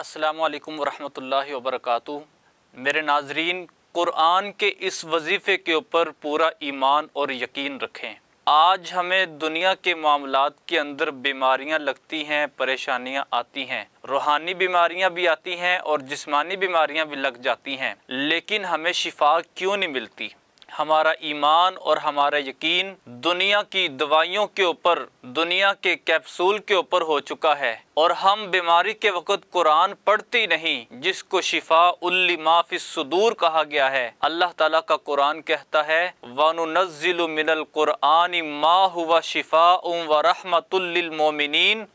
असलकम वरहमल वबरक मेरे नाजरीन क़ुरान के इस वजीफ़े के ऊपर पूरा ईमान और यकीन रखें आज हमें दुनिया के मामला के अंदर बीमारियां लगती हैं परेशानियां आती हैं रूहानी बीमारियां भी आती हैं और जिस्मानी बीमारियां भी लग जाती हैं लेकिन हमें शिफा क्यों नहीं मिलती हमारा ईमान और हमारा यकीन दुनिया की दवाइयों के ऊपर दुनिया के कैप्सूल के ऊपर हो चुका है और हम बीमारी के वक्त कुरान पढ़ती नहीं जिसको शिफा उल्ली माफी सुदूर कहा गया है अल्लाह ताला का कुरान कहता है मिनल कुरान मा हुवा शिफा उम व रहमतुल्लिल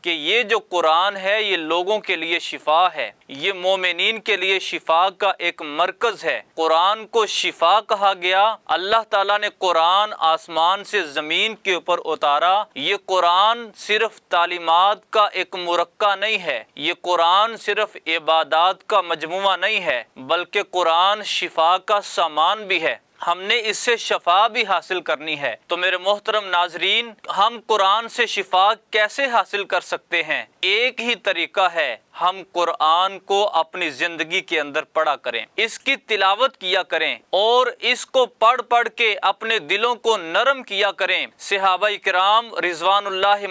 के ये जो कुरान है ये लोगों के लिए शिफा है ये मोमिन के लिए शिफा का एक मरकज है कुरान को शिफा कहा गया अल्लाह ताला ने कुरान आसमान से ज़मीन के ऊपर उतारा ये कुरान सिर्फ तालीमत का एक मुरक्का नहीं है ये कुरान सिर्फ इबादत का मजमु नहीं है बल्कि कुरान शिफा का सामान भी है हमने इससे शफा भी हासिल करनी है तो मेरे मोहतरम नाजरीन हम कुरान से शिफा कैसे हासिल कर सकते हैं एक ही तरीका है हम कुरान को अपनी जिंदगी के अंदर पढ़ा करें इसकी तिलावत किया करें और इसको पढ़ पढ़ के अपने दिलों को नरम किया करें सिहाबा कराम रिजवान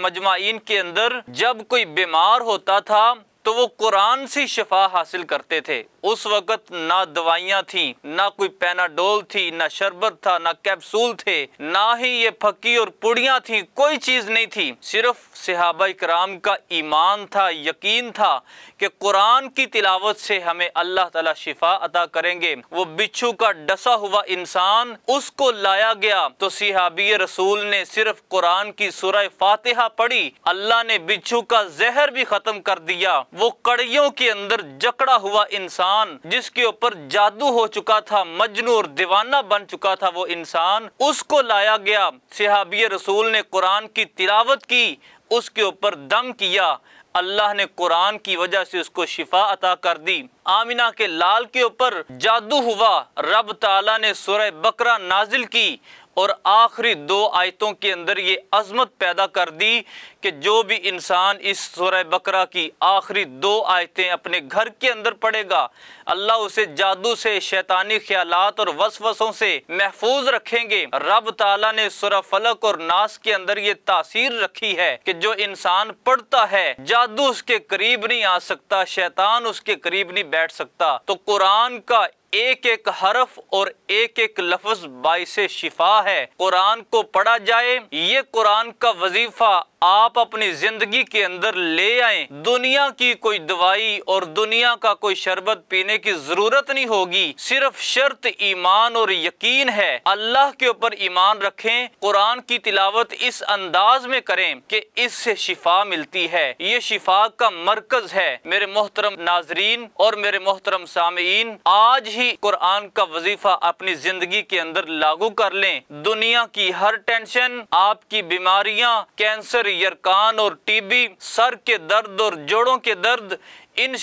मजमाइन के अंदर जब कोई बीमार होता था तो वो कुरान से शफा हासिल करते थे उस वक़्त ना दवाइयाँ थी ना कोई पैनाडोल थी ना शरबत था ना कैप्सूल थे ना ही ये फकी और पुड़ियाँ थी कोई चीज़ नहीं थी सिर्फ सिहाबा कराम का ईमान था यकीन था कि कुरान की तिलावत से हमें अल्लाह ताला शिफा अता करेंगे वो बिच्छू का डसा हुआ इंसान उसको लाया गया तो सिहाबी रसूल ने सिर्फ कुरान की सुरह फातहा पढ़ी अल्लाह ने बिच्छू का जहर भी ख़त्म कर दिया वो कड़ियों के अंदर जकड़ा हुआ इंसान जिसके ऊपर जादू हो चुका था मजनू और दीवाना बन चुका था वो इंसान उसको लाया गया सिहाबी रसूल ने कुरान की तिलावत की उसके ऊपर दम किया अल्लाह ने कुरान की वजह से उसको शिफा अता कर दी आमिना के लाल के ऊपर जादू हुआ रब ताला ने सुरह बकरा नाजिल की और आखिरी दो आयतों के अंदर ये अजमत पैदा कर दी कि जो भी इंसान इस सुर बकरा की आखिरी दो आयतें अपने घर के अंदर पढ़ेगा अल्लाह उसे जादू से शैतानी ख्याल और वसवसों से महफूज रखेंगे रब ताला ने सुर फलक और नास के अंदर ये तासीर रखी है कि जो इंसान पढ़ता है जादू उसके करीब नहीं आ सकता शैतान उसके करीब नहीं बैठ सकता तो कुरान का एक एक हरफ और एक एक लफ्ज से शिफा है कुरान को पढ़ा जाए ये कुरान का वजीफा आप अपनी जिंदगी के अंदर ले आए दुनिया की कोई दवाई और दुनिया का कोई शरबत पीने की जरूरत नहीं होगी सिर्फ शर्त ईमान और यकीन है अल्लाह के ऊपर ईमान रखें कुरान की तिलावत इस अंदाज में करें कि इससे शिफा मिलती है ये शिफा का मरकज है मेरे मोहतरम नाजरीन और मेरे मोहतरम सामीन आज ही कुरान का वजीफा अपनी जिंदगी के अंदर लागू कर लें दुनिया की हर टेंशन आपकी बीमारियाँ कैंसर यरकान और टीबी सर के दर्द और जोड़ों के दर्द इन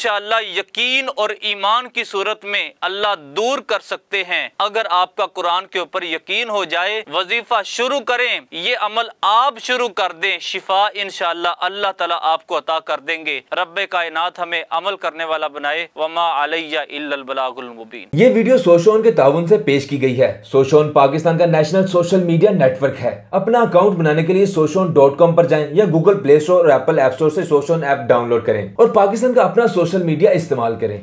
यकीन और ईमान की सूरत में अल्लाह दूर कर सकते हैं अगर आपका कुरान के ऊपर यकीन हो जाए वजीफा शुरू करें ये अमल आप शुरू कर दें शिफा इनशाला अल्लाह तला आपको अता कर देंगे रब कायनात हमें अमल करने वाला बनाए वमा ये वीडियो सोशोन के ताउन से पेश की गई है सोशोन पाकिस्तान का नेशनल सोशल मीडिया नेटवर्क है अपना अकाउंट बनाने के लिए सोशोन डॉट कॉम पर जाए या गूगल प्ले स्टोर और एप्पल एप स्टोर ऐसी सोशोन ऐप डाउनलोड करें और पाकिस्तान का अपना अपना सोशल मीडिया इस्तेमाल करें